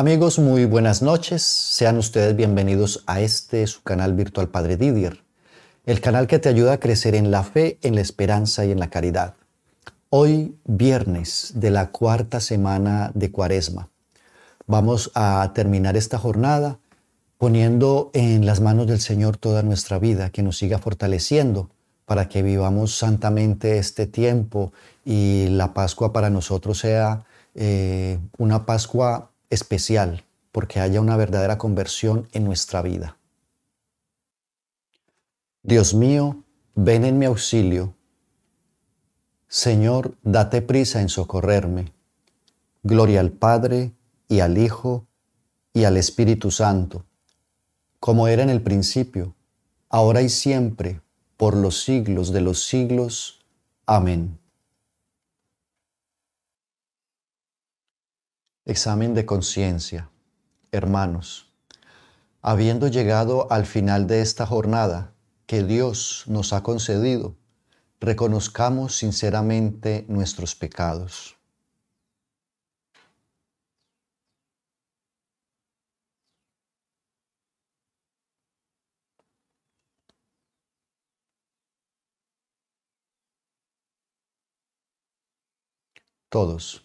Amigos, muy buenas noches. Sean ustedes bienvenidos a este su canal virtual Padre Didier, el canal que te ayuda a crecer en la fe, en la esperanza y en la caridad. Hoy, viernes de la cuarta semana de Cuaresma, vamos a terminar esta jornada poniendo en las manos del Señor toda nuestra vida, que nos siga fortaleciendo para que vivamos santamente este tiempo y la Pascua para nosotros sea eh, una Pascua especial porque haya una verdadera conversión en nuestra vida. Dios mío, ven en mi auxilio. Señor, date prisa en socorrerme. Gloria al Padre y al Hijo y al Espíritu Santo, como era en el principio, ahora y siempre, por los siglos de los siglos. Amén. Examen de conciencia. Hermanos, habiendo llegado al final de esta jornada que Dios nos ha concedido, reconozcamos sinceramente nuestros pecados. Todos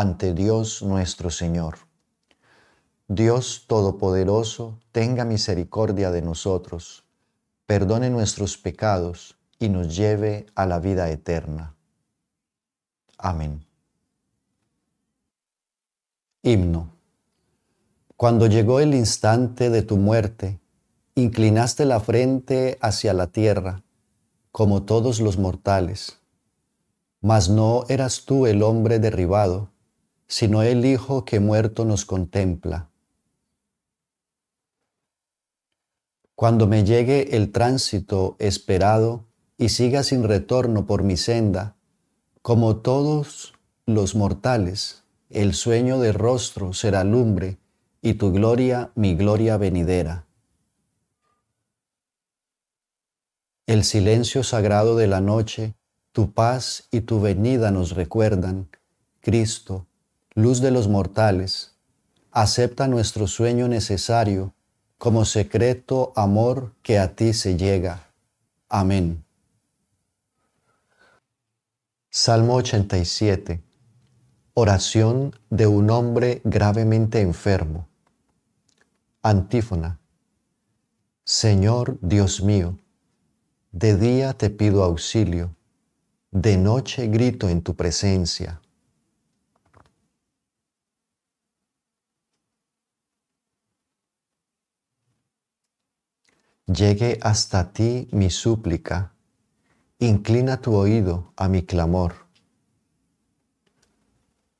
ante Dios nuestro Señor. Dios Todopoderoso, tenga misericordia de nosotros, perdone nuestros pecados y nos lleve a la vida eterna. Amén. Himno. Cuando llegó el instante de tu muerte, inclinaste la frente hacia la tierra, como todos los mortales. Mas no eras tú el hombre derribado sino el Hijo que muerto nos contempla. Cuando me llegue el tránsito esperado y siga sin retorno por mi senda, como todos los mortales, el sueño de rostro será lumbre y tu gloria mi gloria venidera. El silencio sagrado de la noche, tu paz y tu venida nos recuerdan, Cristo, luz de los mortales, acepta nuestro sueño necesario como secreto amor que a ti se llega. Amén. Salmo 87. Oración de un hombre gravemente enfermo. Antífona. Señor Dios mío, de día te pido auxilio, de noche grito en tu presencia. Llegue hasta ti mi súplica, inclina tu oído a mi clamor,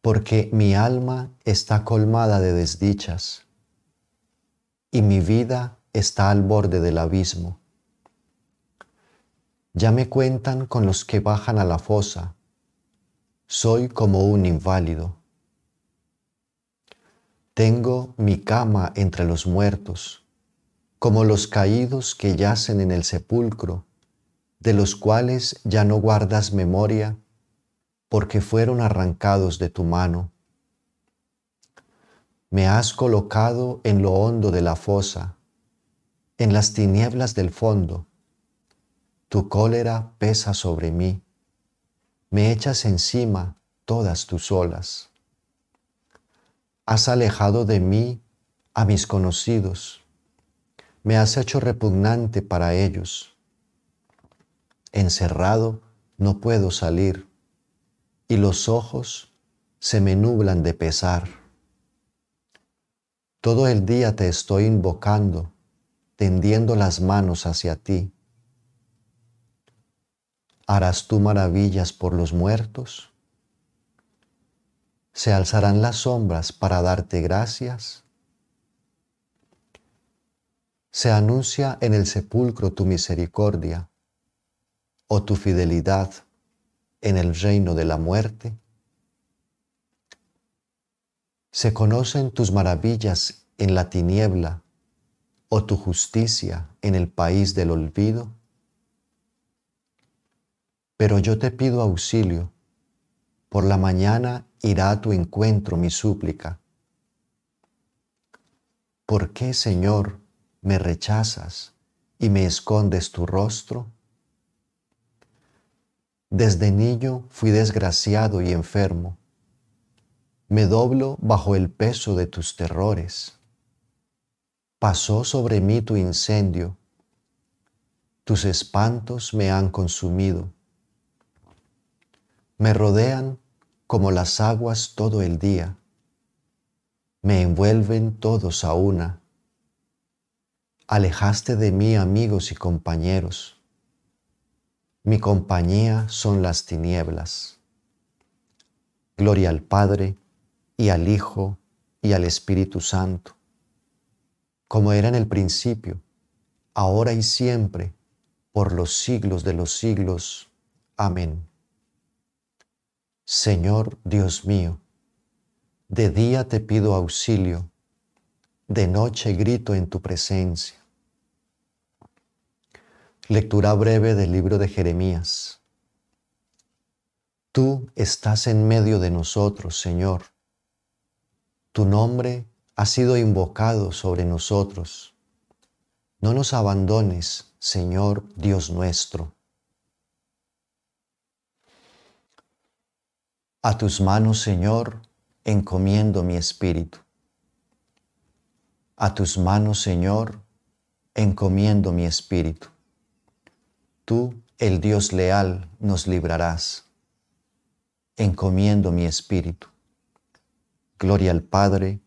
porque mi alma está colmada de desdichas y mi vida está al borde del abismo. Ya me cuentan con los que bajan a la fosa, soy como un inválido. Tengo mi cama entre los muertos como los caídos que yacen en el sepulcro, de los cuales ya no guardas memoria, porque fueron arrancados de tu mano. Me has colocado en lo hondo de la fosa, en las tinieblas del fondo. Tu cólera pesa sobre mí. Me echas encima todas tus olas. Has alejado de mí a mis conocidos me has hecho repugnante para ellos. Encerrado no puedo salir y los ojos se me nublan de pesar. Todo el día te estoy invocando, tendiendo las manos hacia ti. ¿Harás tú maravillas por los muertos? ¿Se alzarán las sombras para darte gracias? se anuncia en el sepulcro tu misericordia o tu fidelidad en el reino de la muerte. Se conocen tus maravillas en la tiniebla o tu justicia en el país del olvido. Pero yo te pido auxilio, por la mañana irá a tu encuentro mi súplica. ¿Por qué, Señor, me rechazas y me escondes tu rostro? Desde niño fui desgraciado y enfermo. Me doblo bajo el peso de tus terrores. Pasó sobre mí tu incendio. Tus espantos me han consumido. Me rodean como las aguas todo el día. Me envuelven todos a una alejaste de mí amigos y compañeros. Mi compañía son las tinieblas. Gloria al Padre y al Hijo y al Espíritu Santo, como era en el principio, ahora y siempre, por los siglos de los siglos. Amén. Señor Dios mío, de día te pido auxilio, de noche grito en tu presencia. Lectura breve del libro de Jeremías. Tú estás en medio de nosotros, Señor. Tu nombre ha sido invocado sobre nosotros. No nos abandones, Señor Dios nuestro. A tus manos, Señor, encomiendo mi espíritu. A tus manos, Señor, encomiendo mi espíritu. Tú, el Dios leal, nos librarás. Encomiendo mi espíritu. Gloria al Padre,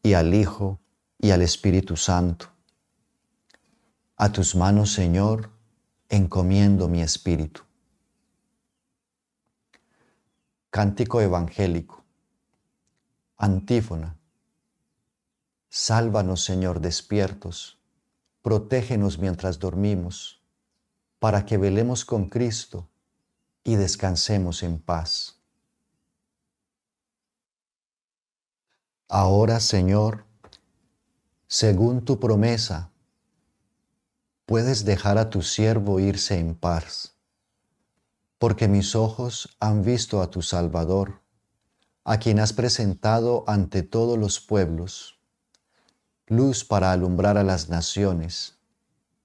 y al Hijo, y al Espíritu Santo. A tus manos, Señor, encomiendo mi espíritu. Cántico evangélico. Antífona. Sálvanos, Señor, despiertos. Protégenos mientras dormimos para que velemos con Cristo y descansemos en paz. Ahora, Señor, según tu promesa, puedes dejar a tu siervo irse en paz, porque mis ojos han visto a tu Salvador, a quien has presentado ante todos los pueblos, luz para alumbrar a las naciones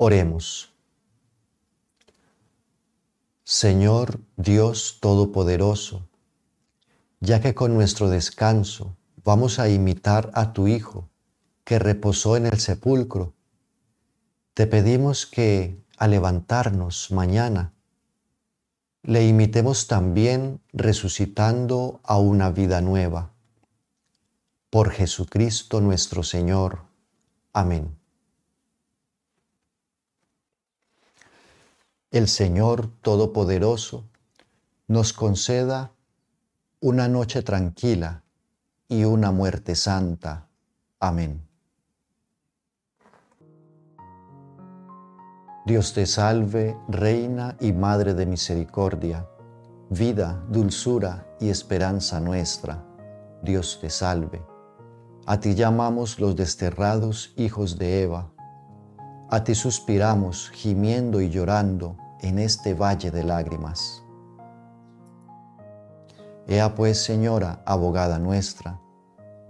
Oremos. Señor Dios Todopoderoso, ya que con nuestro descanso vamos a imitar a tu Hijo que reposó en el sepulcro, te pedimos que al levantarnos mañana, le imitemos también resucitando a una vida nueva. Por Jesucristo nuestro Señor. Amén. el Señor Todopoderoso nos conceda una noche tranquila y una muerte santa. Amén. Dios te salve, Reina y Madre de Misericordia, vida, dulzura y esperanza nuestra. Dios te salve. A ti llamamos los desterrados hijos de Eva a ti suspiramos, gimiendo y llorando en este valle de lágrimas. Ea pues, Señora, abogada nuestra,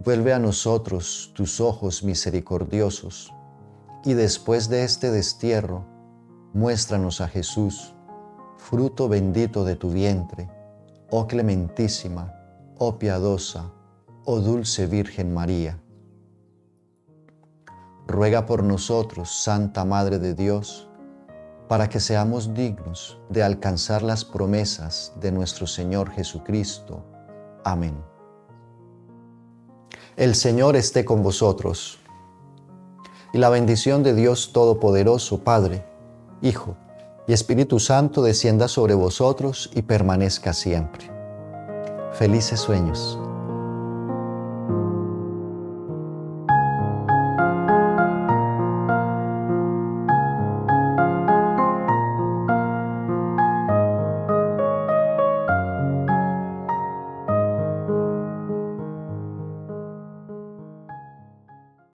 vuelve a nosotros tus ojos misericordiosos, y después de este destierro, muéstranos a Jesús, fruto bendito de tu vientre, oh clementísima, oh piadosa, oh dulce Virgen María ruega por nosotros, Santa Madre de Dios, para que seamos dignos de alcanzar las promesas de nuestro Señor Jesucristo. Amén. El Señor esté con vosotros. Y la bendición de Dios Todopoderoso, Padre, Hijo y Espíritu Santo descienda sobre vosotros y permanezca siempre. Felices sueños.